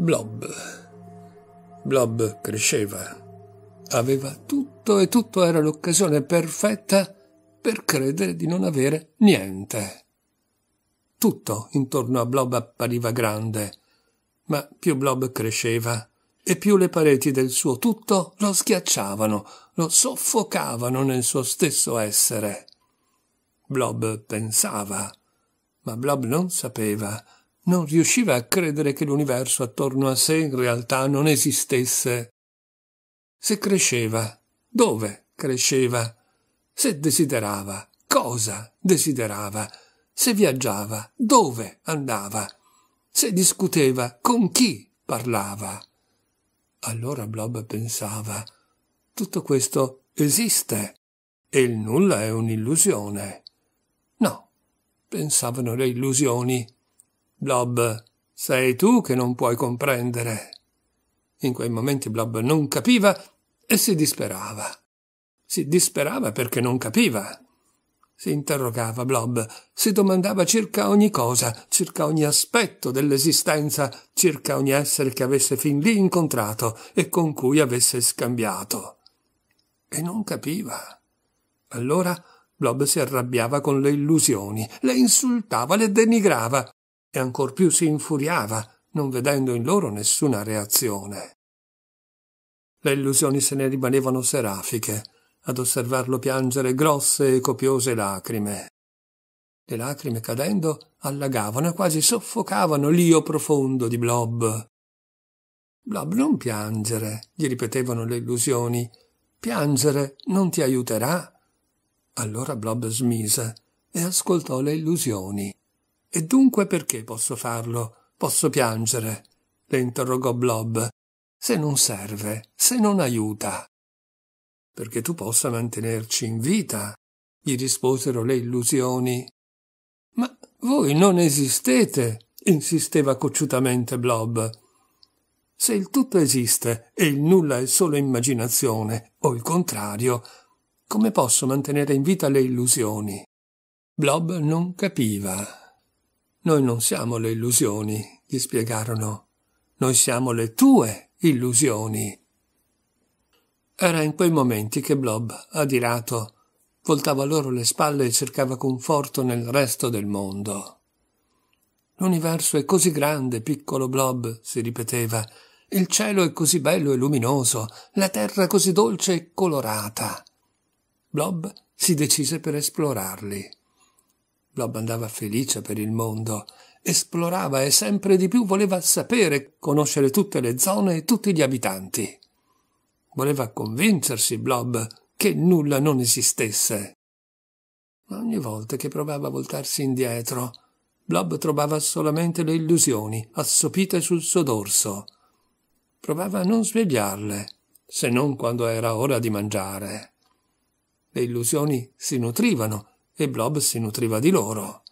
Blob. Blob cresceva. Aveva tutto e tutto era l'occasione perfetta per credere di non avere niente. Tutto intorno a Blob appariva grande, ma più Blob cresceva e più le pareti del suo tutto lo schiacciavano, lo soffocavano nel suo stesso essere. Blob pensava, ma Blob non sapeva non riusciva a credere che l'universo attorno a sé in realtà non esistesse. Se cresceva, dove cresceva? Se desiderava, cosa desiderava? Se viaggiava, dove andava? Se discuteva, con chi parlava? Allora Blob pensava, tutto questo esiste e il nulla è un'illusione. No, pensavano le illusioni Blob, sei tu che non puoi comprendere. In quei momenti Blob non capiva e si disperava. Si disperava perché non capiva. Si interrogava Blob, si domandava circa ogni cosa, circa ogni aspetto dell'esistenza, circa ogni essere che avesse fin lì incontrato e con cui avesse scambiato. E non capiva. Allora Blob si arrabbiava con le illusioni, le insultava, le denigrava, e ancor più si infuriava, non vedendo in loro nessuna reazione. Le illusioni se ne rimanevano serafiche, ad osservarlo piangere grosse e copiose lacrime. Le lacrime cadendo allagavano e quasi soffocavano l'io profondo di Blob. Blob, non piangere, gli ripetevano le illusioni. Piangere non ti aiuterà. Allora Blob smise e ascoltò le illusioni. E dunque perché posso farlo? Posso piangere? le interrogò Blob. Se non serve, se non aiuta. Perché tu possa mantenerci in vita, gli risposero le illusioni. Ma voi non esistete, insisteva cocciutamente Blob. Se il tutto esiste e il nulla è solo immaginazione, o il contrario, come posso mantenere in vita le illusioni? Blob non capiva. Noi non siamo le illusioni, gli spiegarono. Noi siamo le tue illusioni. Era in quei momenti che Blob, adirato, voltava loro le spalle e cercava conforto nel resto del mondo. L'universo è così grande, piccolo Blob, si ripeteva. Il cielo è così bello e luminoso, la terra così dolce e colorata. Blob si decise per esplorarli. Blob andava felice per il mondo, esplorava e sempre di più voleva sapere, conoscere tutte le zone e tutti gli abitanti. Voleva convincersi Blob che nulla non esistesse. Ma ogni volta che provava a voltarsi indietro, Blob trovava solamente le illusioni assopite sul suo dorso. Provava a non svegliarle, se non quando era ora di mangiare. Le illusioni si nutrivano e Blob si nutriva di loro.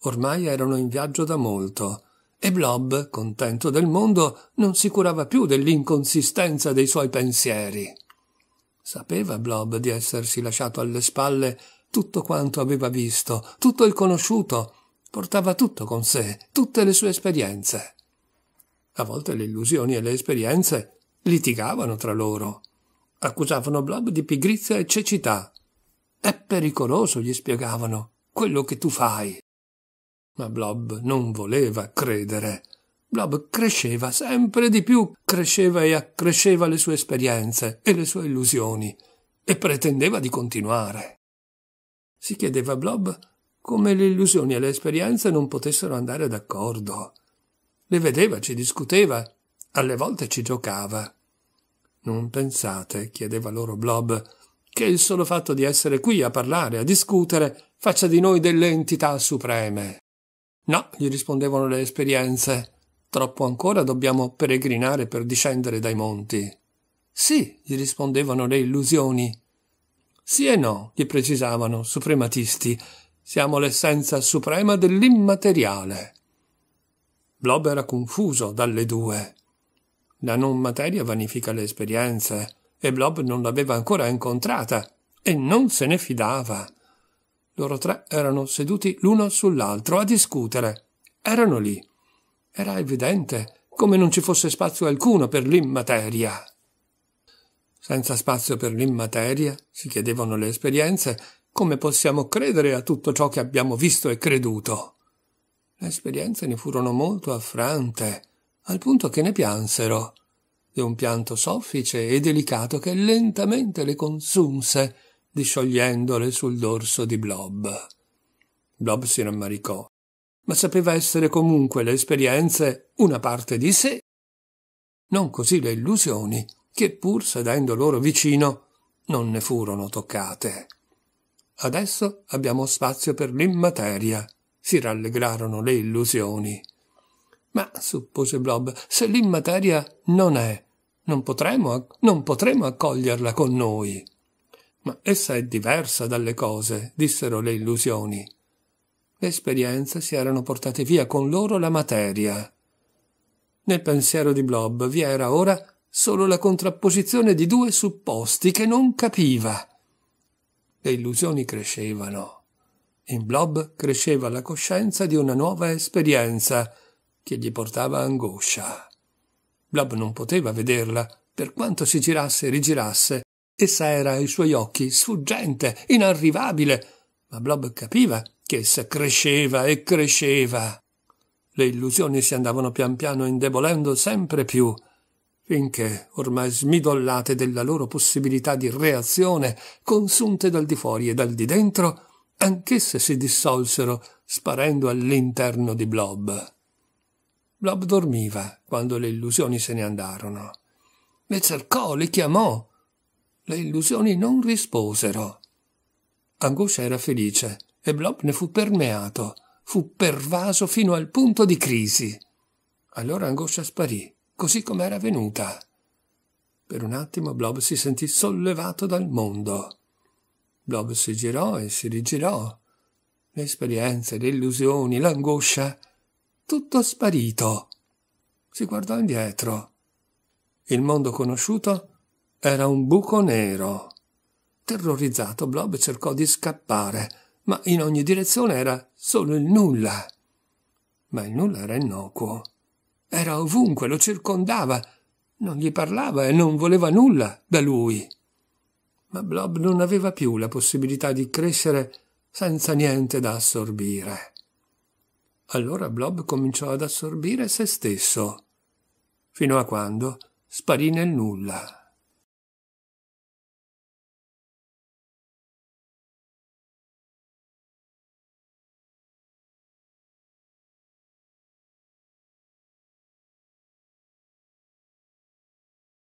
Ormai erano in viaggio da molto e Blob, contento del mondo, non si curava più dell'inconsistenza dei suoi pensieri. Sapeva Blob di essersi lasciato alle spalle tutto quanto aveva visto, tutto il conosciuto, portava tutto con sé, tutte le sue esperienze. A volte le illusioni e le esperienze litigavano tra loro. Accusavano Blob di pigrizia e cecità. È pericoloso, gli spiegavano, quello che tu fai. Ma Blob non voleva credere. Blob cresceva sempre di più, cresceva e accresceva le sue esperienze e le sue illusioni, e pretendeva di continuare. Si chiedeva a Blob come le illusioni e le esperienze non potessero andare d'accordo. Le vedeva, ci discuteva, alle volte ci giocava. Non pensate, chiedeva loro Blob, che il solo fatto di essere qui a parlare, a discutere, faccia di noi delle entità supreme. No, gli rispondevano le esperienze. Troppo ancora dobbiamo peregrinare per discendere dai monti. Sì, gli rispondevano le illusioni. Sì e no, gli precisavano, suprematisti. Siamo l'essenza suprema dell'immateriale. Blob era confuso dalle due. La non materia vanifica le esperienze e Blob non l'aveva ancora incontrata e non se ne fidava. Loro tre erano seduti l'uno sull'altro a discutere. Erano lì. Era evidente come non ci fosse spazio alcuno per l'immateria. Senza spazio per l'immateria, si chiedevano le esperienze, come possiamo credere a tutto ciò che abbiamo visto e creduto? Le esperienze ne furono molto affrante, al punto che ne piansero di un pianto soffice e delicato che lentamente le consunse, disciogliendole sul dorso di Blob. Blob si rammaricò, ma sapeva essere comunque le esperienze una parte di sé. Non così le illusioni, che pur sedendo loro vicino, non ne furono toccate. Adesso abbiamo spazio per l'immateria, si rallegrarono le illusioni. Ma, suppose Blob, se l'immateria non è, non potremo, non potremo accoglierla con noi. Ma essa è diversa dalle cose, dissero le illusioni. Le esperienze si erano portate via con loro la materia. Nel pensiero di Blob vi era ora solo la contrapposizione di due supposti che non capiva. Le illusioni crescevano. In Blob cresceva la coscienza di una nuova esperienza, che gli portava angoscia. Blob non poteva vederla, per quanto si girasse e rigirasse, essa era ai suoi occhi sfuggente, inarrivabile, ma Blob capiva che essa cresceva e cresceva. Le illusioni si andavano pian piano indebolendo sempre più, finché, ormai smidollate della loro possibilità di reazione, consunte dal di fuori e dal di dentro, anch'esse si dissolsero, sparendo all'interno di Blob. Blob dormiva quando le illusioni se ne andarono. Le cercò, le chiamò. Le illusioni non risposero. Angoscia era felice e Blob ne fu permeato, fu pervaso fino al punto di crisi. Allora Angoscia sparì, così com'era venuta. Per un attimo Blob si sentì sollevato dal mondo. Blob si girò e si rigirò. Le esperienze, le illusioni, l'angoscia tutto sparito. Si guardò indietro. Il mondo conosciuto era un buco nero. Terrorizzato, Blob cercò di scappare, ma in ogni direzione era solo il nulla. Ma il nulla era innocuo. Era ovunque, lo circondava. Non gli parlava e non voleva nulla da lui. Ma Blob non aveva più la possibilità di crescere senza niente da assorbire. Allora Blob cominciò ad assorbire se stesso, fino a quando sparì nel nulla.